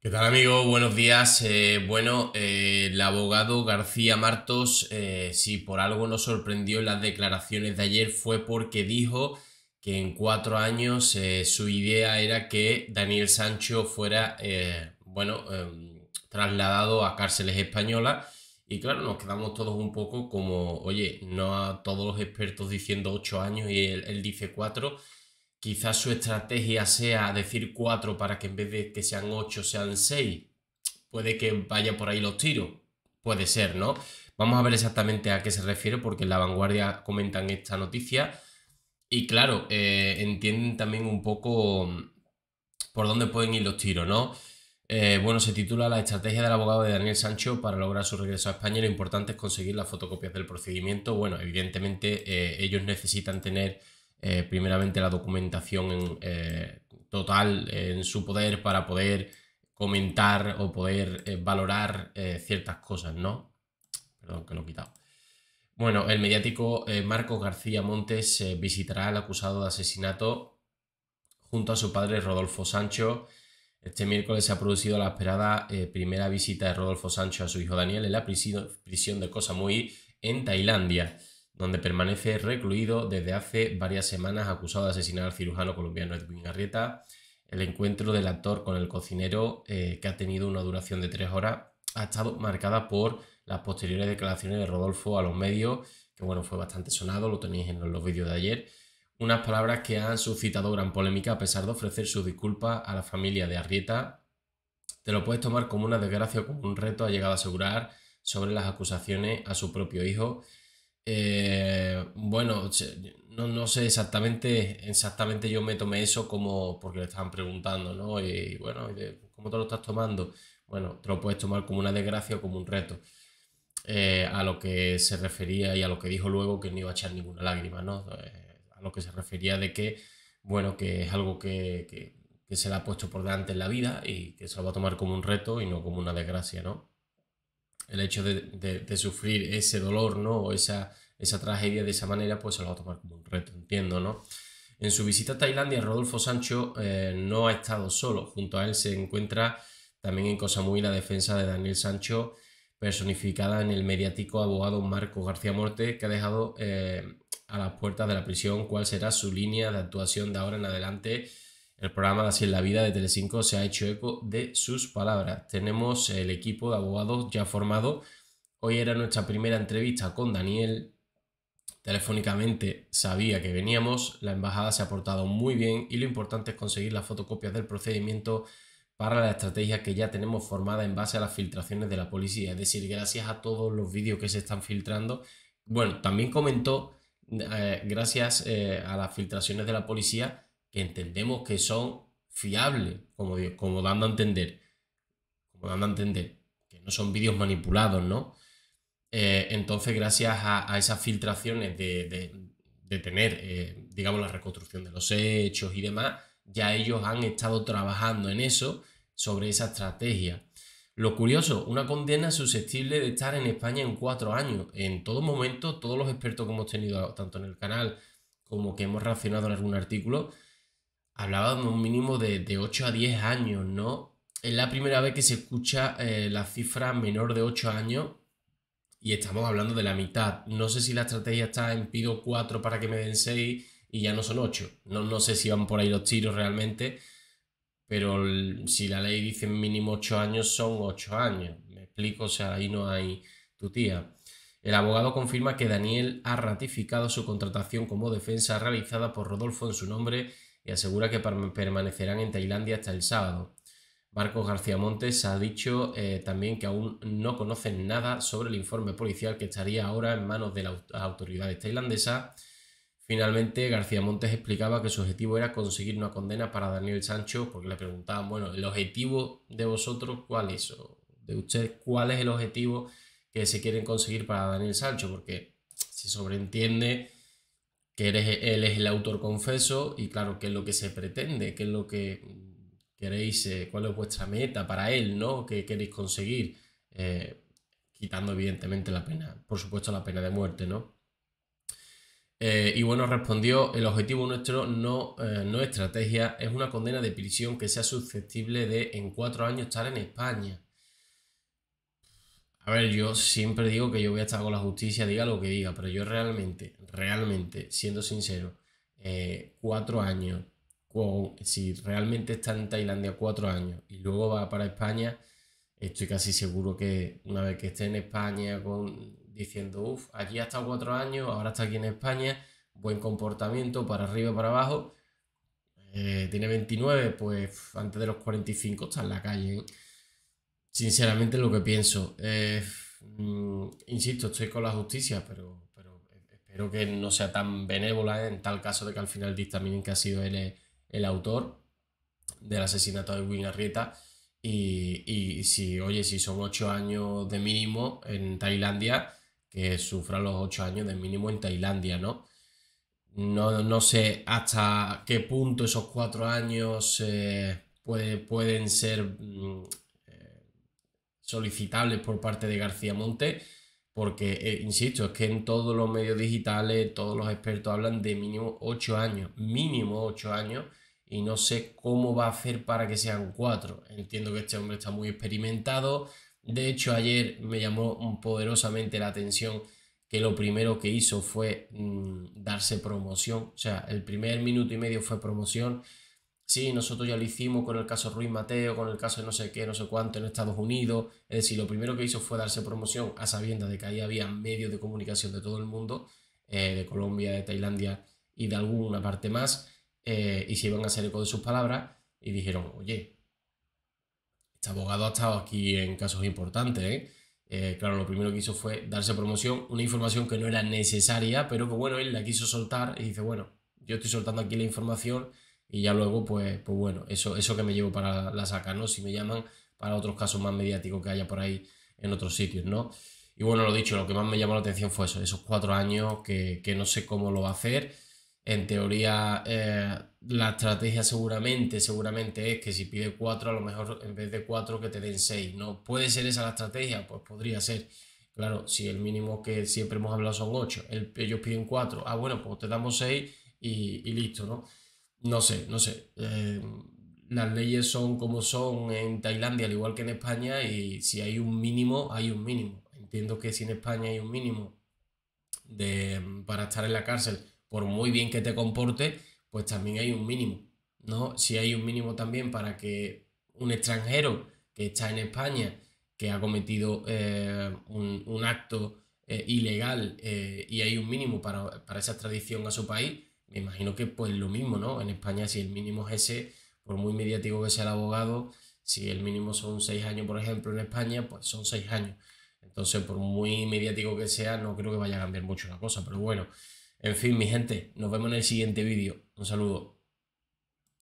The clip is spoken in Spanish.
¿Qué tal amigo? Buenos días. Eh, bueno, eh, el abogado García Martos, eh, si por algo nos sorprendió en las declaraciones de ayer fue porque dijo que en cuatro años su idea era que Daniel Sancho fuera, bueno, em, trasladado a cárceles españolas. Y claro, nos quedamos todos un poco como, oye, no a todos los expertos diciendo ocho años y él dice cuatro Quizás su estrategia sea decir cuatro para que en vez de que sean ocho sean seis. Puede que vaya por ahí los tiros. Puede ser, ¿no? Vamos a ver exactamente a qué se refiere porque en la vanguardia comentan esta noticia. Y claro, eh, entienden también un poco mm, por dónde pueden ir los tiros, ¿no? Eh, bueno, se titula La estrategia del abogado de Daniel Sancho para lograr su regreso a España. Lo importante es conseguir las fotocopias del procedimiento. Bueno, evidentemente eh, ellos necesitan tener eh, primeramente la documentación eh, total eh, en su poder para poder comentar o poder valorar ciertas cosas, ¿no? Perdón que lo he quitado. Bueno, el mediático Marcos García Montes visitará al acusado de asesinato junto a su padre Rodolfo Sancho. Este miércoles se ha producido la esperada primera visita de Rodolfo Sancho a su hijo Daniel en la prisión de Koh muy en Tailandia donde permanece recluido desde hace varias semanas acusado de asesinar al cirujano colombiano Edwin Arrieta. El encuentro del actor con el cocinero, eh, que ha tenido una duración de tres horas, ha estado marcada por las posteriores declaraciones de Rodolfo a los medios, que bueno, fue bastante sonado, lo tenéis en los vídeos de ayer. Unas palabras que han suscitado gran polémica a pesar de ofrecer sus disculpas a la familia de Arrieta. Te lo puedes tomar como una desgracia o como un reto, ha llegado a asegurar sobre las acusaciones a su propio hijo. Eh, bueno, no, sé exactamente, exactamente yo me tomé eso como porque le estaban preguntando, ¿no? Y, bueno, ¿cómo te lo estás tomando? Bueno, te lo puedes tomar como una desgracia o como un reto. Eh, a lo que se refería y a lo que dijo luego que no iba a echar ninguna lágrima, ¿no? Eh, a lo que se refería de que, bueno, que es algo que, que, que se le ha puesto por delante en la vida y que se lo va a tomar como un reto y no como una desgracia, ¿no? el hecho de, sufrir ese dolor, ¿no? O esa, tragedia de esa manera, pues se lo va a tomar como un reto, entiendo, ¿no? En su visita a Tailandia, Rodolfo Sancho eh, no ha estado solo. Junto a él se encuentra también en Cosa Muy la defensa de Daniel Sancho, personificada en el mediático abogado Marco García Morte, que ha dejado eh, a las puertas de la prisión cuál será su línea de actuación de ahora en adelante el programa Así es la vida de Telecinco se ha hecho eco de sus palabras. Tenemos el equipo de abogados ya formado. Hoy era nuestra primera entrevista con Daniel. Telefónicamente sabía que veníamos, la embajada se ha portado muy bien y lo importante es conseguir las fotocopias del procedimiento para la estrategia que ya tenemos formada en base a las filtraciones de la policía. Es decir, gracias a todos los vídeos que se están filtrando. Bueno, también comentó, eh, gracias eh, a las filtraciones de la policía, entendemos que son fiables, como, como dando a entender, como dando a entender, que no son vídeos manipulados, ¿no? Eh, entonces, gracias a, esas filtraciones de, de, tener, eh, digamos, la reconstrucción de los hechos y demás, ya ellos han estado trabajando en eso, sobre esa estrategia. Lo curioso, una condena susceptible de estar en España en cuatro años. En todo momento, todos los expertos que hemos tenido, tanto en el canal como que hemos reaccionado en algún artículo, hablaba de un mínimo de, 8 a 10 años, ¿no? Es la primera vez que se escucha eh, la cifra menor de 8 años y estamos hablando de la mitad. No sé si la estrategia está en pido 4 para que me den 6 y ya no son 8. No, no sé si van por ahí los tiros realmente, pero si la ley dice mínimo 8 años, son 8 años. Me explico, o sea, ahí no hay tu tía. El abogado confirma que Daniel ha ratificado su contratación como defensa realizada por Rodolfo en su nombre y asegura que permanecerán en Tailandia hasta el sábado. Marcos García Montes ha dicho eh, también que aún no conocen nada sobre el informe policial que estaría ahora en manos de las autoridades tailandesas. Finalmente, García Montes explicaba que su objetivo era conseguir una condena para Daniel Sancho, porque le preguntaban, bueno, ¿el objetivo de vosotros cuál es? de ustedes, ¿cuál es el objetivo que se quieren conseguir para Daniel Sancho? Porque se sobreentiende que él es el autor confeso y claro, qué es lo que se pretende, qué es lo que queréis, eh, cuál es vuestra meta para él, ¿no? ¿Qué queréis conseguir? Eh, quitando evidentemente la pena, por supuesto la pena de muerte, ¿no? Eh, y bueno, respondió, el objetivo nuestro no, es no estrategia, es una condena de prisión que sea susceptible de en cuatro años estar en España. A ver, yo siempre digo que yo voy a estar con la justicia, diga lo que diga, pero yo realmente, realmente, siendo sincero, eh, cuatro años, con si realmente está en Tailandia cuatro años y luego va para España, estoy casi seguro que una vez que esté en España con, diciendo, uff, aquí ha estado cuatro años, ahora está aquí en España, buen comportamiento, para arriba, para abajo, eh, tiene 29, pues antes de los 45 está en la calle. ¿eh? sinceramente lo que pienso. Eh, mm, insisto, estoy con la justicia, pero, espero que no sea tan benévola en tal caso de que al final dictaminen que ha sido él eh, el autor del asesinato de Win Arrieta. Y, si, oye, si son ocho años de mínimo en Tailandia, que sufra los ocho años de mínimo en Tailandia, ¿no? No, sé hasta qué punto esos cuatro años eh, pueden ser mm, solicitables por parte de García Monte, porque, eh, insisto, es que en todos los medios digitales, todos los expertos hablan de mínimo ocho años, mínimo ocho años, y no sé cómo va a hacer para que sean cuatro Entiendo que este hombre está muy experimentado, de hecho ayer me llamó poderosamente la atención que lo primero que hizo fue mm, darse promoción, o sea, el primer minuto y medio fue promoción sí, nosotros ya lo hicimos con el caso Ruiz Mateo, con el caso de no sé qué, no sé cuánto en Estados Unidos. Es decir, lo primero que hizo fue darse promoción a sabiendas de que ahí había medios de comunicación de todo el mundo, eh, de Colombia, de Tailandia y de alguna parte más, eh, y se iban a hacer eco de sus palabras y dijeron, oye, este abogado ha estado aquí en casos importantes, ¿eh? claro, lo primero que hizo fue darse promoción, una información que no era necesaria, pero que bueno, él la quiso soltar y dice, bueno, yo estoy soltando aquí la información y ya luego, pues, pues bueno, eso, eso que me llevo para la saca, ¿no? Si me llaman para otros casos más mediáticos que haya por ahí en otros sitios, ¿no? Y bueno, lo dicho, lo que más me llamó la atención fue eso, esos cuatro años que, no sé cómo lo va a hacer. En teoría, eh, la estrategia seguramente, seguramente es que si pide cuatro, a lo mejor en vez de cuatro que te den seis, ¿no? ¿Puede ser esa la estrategia? Pues podría ser. Claro, si el mínimo que siempre hemos hablado son ocho, ellos piden cuatro, ah, bueno, pues te damos seis y, y listo, ¿no? no sé, no sé. Eh, las leyes son como son en Tailandia, al igual que en España, y si hay un mínimo, hay un mínimo. Entiendo que si en España hay un mínimo de, para estar en la cárcel, por muy bien que te comporte, pues también hay un mínimo. ¿no? Si hay un mínimo también para que un extranjero que está en España, que ha cometido eh, un, acto eh, ilegal y hay un mínimo para, para esa extradición a su país, me imagino que pues lo mismo, ¿no? En España si el mínimo es ese, por muy mediático que sea el abogado, si el mínimo son seis años, por ejemplo, en España, pues son seis años. Entonces, por muy mediático que sea, no creo que vaya a cambiar mucho la cosa. Pero bueno, en fin, mi gente, nos vemos en el siguiente vídeo. Un saludo.